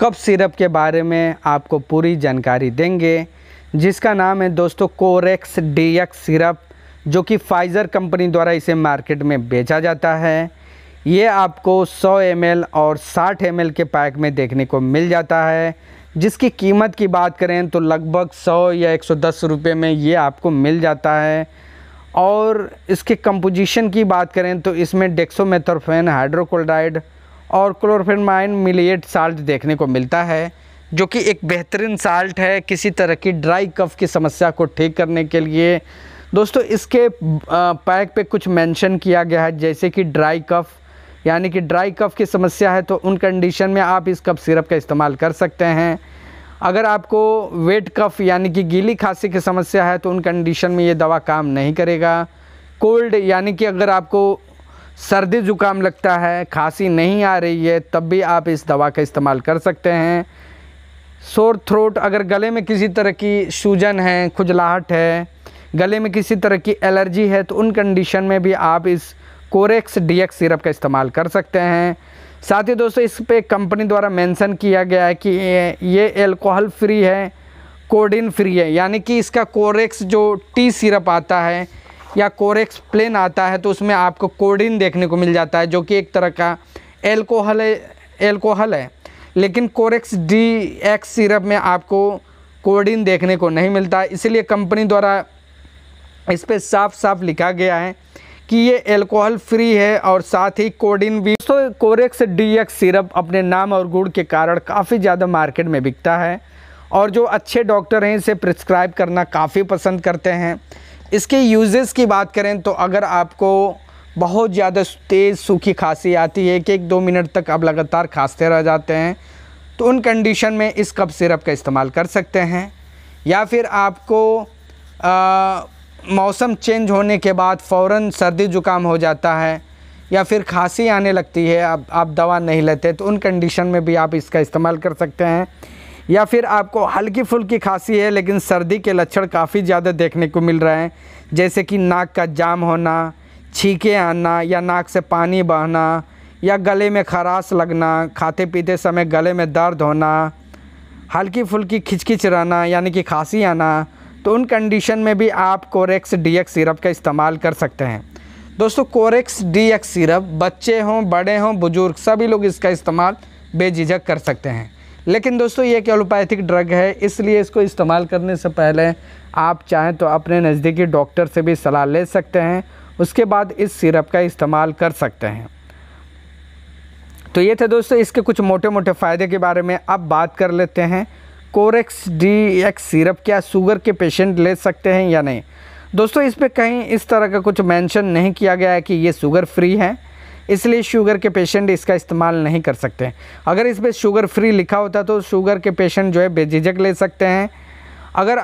cup syrup के बारे में आपको पूरी जानकारी देंगे जिसका नाम है दोस्तों कोरेक्स डी एक्स सिरप जो कि फाइज़र कंपनी द्वारा इसे मार्केट में बेचा जाता है ये आपको 100 एम और 60 एम के पैक में देखने को मिल जाता है जिसकी कीमत की बात करें तो लगभग 100 या 110 रुपए में ये आपको मिल जाता है और इसके कंपोजिशन की बात करें तो इसमें डेक्सोमेथोरफेन हाइड्रोक्लोराइड और माइन मिलिएट साल्ट देखने को मिलता है जो कि एक बेहतरीन साल्ट है किसी तरह की ड्राई कफ की समस्या को ठीक करने के लिए दोस्तों इसके पैक पे कुछ मेंशन किया गया है जैसे कि ड्राई कफ यानी कि ड्राई कफ की समस्या है तो उन कंडीशन में आप इस कफ सिरप का इस्तेमाल कर सकते हैं अगर आपको वेट कफ यानी कि गीली खांसी की समस्या है तो उन कंडीशन में ये दवा काम नहीं करेगा कोल्ड यानी कि अगर आपको सर्दी ज़ुकाम लगता है खांसी नहीं आ रही है तब भी आप इस दवा का इस्तेमाल कर सकते हैं शोर थ्रोट अगर गले में किसी तरह की सूजन है खुजलाहट है गले में किसी तरह की एलर्जी है तो उन कंडीशन में भी आप इस कोरेक्स डीएक्स सिरप का इस्तेमाल कर सकते हैं साथ ही दोस्तों इस पर कंपनी द्वारा मेंशन किया गया है कि ये एल्कोहल फ्री है कोडिन फ्री है यानी कि इसका कोरेक्स जो टी सिरप आता है या कोरेक्स प्लेन आता है तो उसमें आपको कोडिन देखने को मिल जाता है जो कि एक तरह का एल्कोहल एल्कोहल है लेकिन कोरेक्स डी एक्स सिरप में आपको कोडिन देखने को नहीं मिलता इसीलिए कंपनी द्वारा इस पर साफ साफ लिखा गया है कि ये एल्कोहल फ्री है और साथ ही कोडिन भी तो कोरेक्स डी एक्स सिरप अपने नाम और गुड़ के कारण काफ़ी ज़्यादा मार्केट में बिकता है और जो अच्छे डॉक्टर हैं इसे प्रिस्क्राइब करना काफ़ी पसंद करते हैं इसके यूजेस की बात करें तो अगर आपको बहुत ज़्यादा तेज़ सूखी खांसी आती है कि एक दो मिनट तक आप लगातार खांसते रह जाते हैं तो उन कंडीशन में इस कप सिरप का इस्तेमाल कर सकते हैं या फिर आपको आ, मौसम चेंज होने के बाद फ़ौर सर्दी ज़ुकाम हो जाता है या फिर खांसी आने लगती है आप आप दवा नहीं लेते तो उन कंडीशन में भी आप इसका इस्तेमाल कर सकते हैं या फिर आपको हल्की फुल्की खांसी है लेकिन सर्दी के लक्षण काफ़ी ज़्यादा देखने को मिल रहे हैं जैसे कि नाक का जाम होना छींके आना या नाक से पानी बहना या गले में खराश लगना खाते पीते समय गले में दर्द होना हल्की फुल्की खिचखिच रहना यानी कि खांसी आना तो उन कंडीशन में भी आप कोरेक्स डी सिरप का इस्तेमाल कर सकते हैं दोस्तों कोरेक्स डी सिरप बच्चे हों बड़े हों बुज़ुर्ग सभी लोग इसका इस्तेमाल बेझिझक कर सकते हैं लेकिन दोस्तों ये एक एलोपैथिक ड्रग है इसलिए इसको इस्तेमाल करने से पहले आप चाहें तो अपने नज़दीकी डॉक्टर से भी सलाह ले सकते हैं उसके बाद इस सिरप का इस्तेमाल कर सकते हैं तो ये थे दोस्तों इसके कुछ मोटे मोटे फ़ायदे के बारे में अब बात कर लेते हैं कोरेक्स डी एक्स सिरप क्या शुगर के पेशेंट ले सकते हैं या नहीं दोस्तों इस पर कहीं इस तरह का कुछ मेंशन नहीं किया गया है कि ये शुगर फ्री है इसलिए शुगर के पेशेंट इसका इस्तेमाल नहीं कर सकते अगर इस पर शुगर फ्री लिखा होता तो शुगर के पेशेंट जो है बेझिझक ले सकते हैं अगर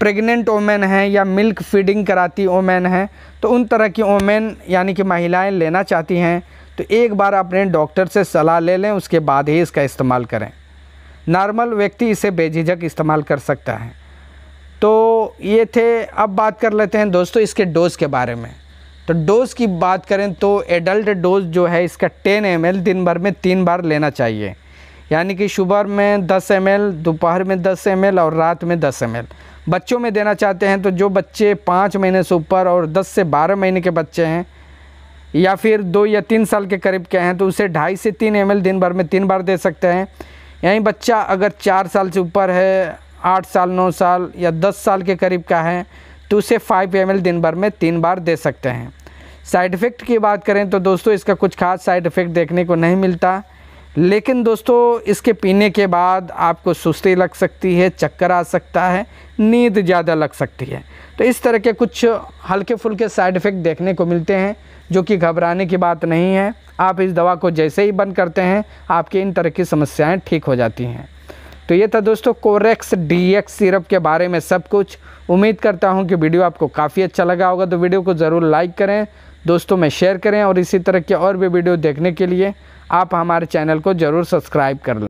प्रेग्नेंट ओमेन हैं या मिल्क फीडिंग कराती ओमेन हैं तो उन तरह की ओमेन यानी कि महिलाएं लेना चाहती हैं तो एक बार अपने डॉक्टर से सलाह ले लें उसके बाद ही इसका इस्तेमाल करें नॉर्मल व्यक्ति इसे बेझिझक इस्तेमाल कर सकता है तो ये थे अब बात कर लेते हैं दोस्तों इसके डोज़ के बारे में तो डोज़ की बात करें तो एडल्ट डोज़ जो है इसका 10 एम दिन भर में तीन बार लेना चाहिए यानी कि सुबह में 10 एम दोपहर में 10 एम और रात में 10 एम बच्चों में देना चाहते हैं तो जो बच्चे पाँच महीने से ऊपर और दस से बारह महीने के बच्चे हैं या फिर दो या तीन साल के करीब के हैं तो उसे ढाई से तीन एम दिन भर में तीन बार दे सकते हैं यहीं बच्चा अगर चार साल से ऊपर है आठ साल नौ साल या दस साल के करीब का है टू से फाइव एम दिन भर में तीन बार दे सकते हैं साइड इफ़ेक्ट की बात करें तो दोस्तों इसका कुछ खास साइड इफ़ेक्ट देखने को नहीं मिलता लेकिन दोस्तों इसके पीने के बाद आपको सुस्ती लग सकती है चक्कर आ सकता है नींद ज़्यादा लग सकती है तो इस तरह के कुछ हल्के फुल्के साइड इफ़ेक्ट देखने को मिलते हैं जो कि घबराने की बात नहीं है आप इस दवा को जैसे ही बंद करते हैं आपकी इन तरह की समस्याएं ठीक हो जाती हैं तो ये था दोस्तों कोरेक्स डी सिरप के बारे में सब कुछ उम्मीद करता हूँ कि वीडियो आपको काफ़ी अच्छा लगा होगा तो वीडियो को ज़रूर लाइक करें दोस्तों में शेयर करें और इसी तरह के और भी वीडियो देखने के लिए आप हमारे चैनल को ज़रूर सब्सक्राइब कर लें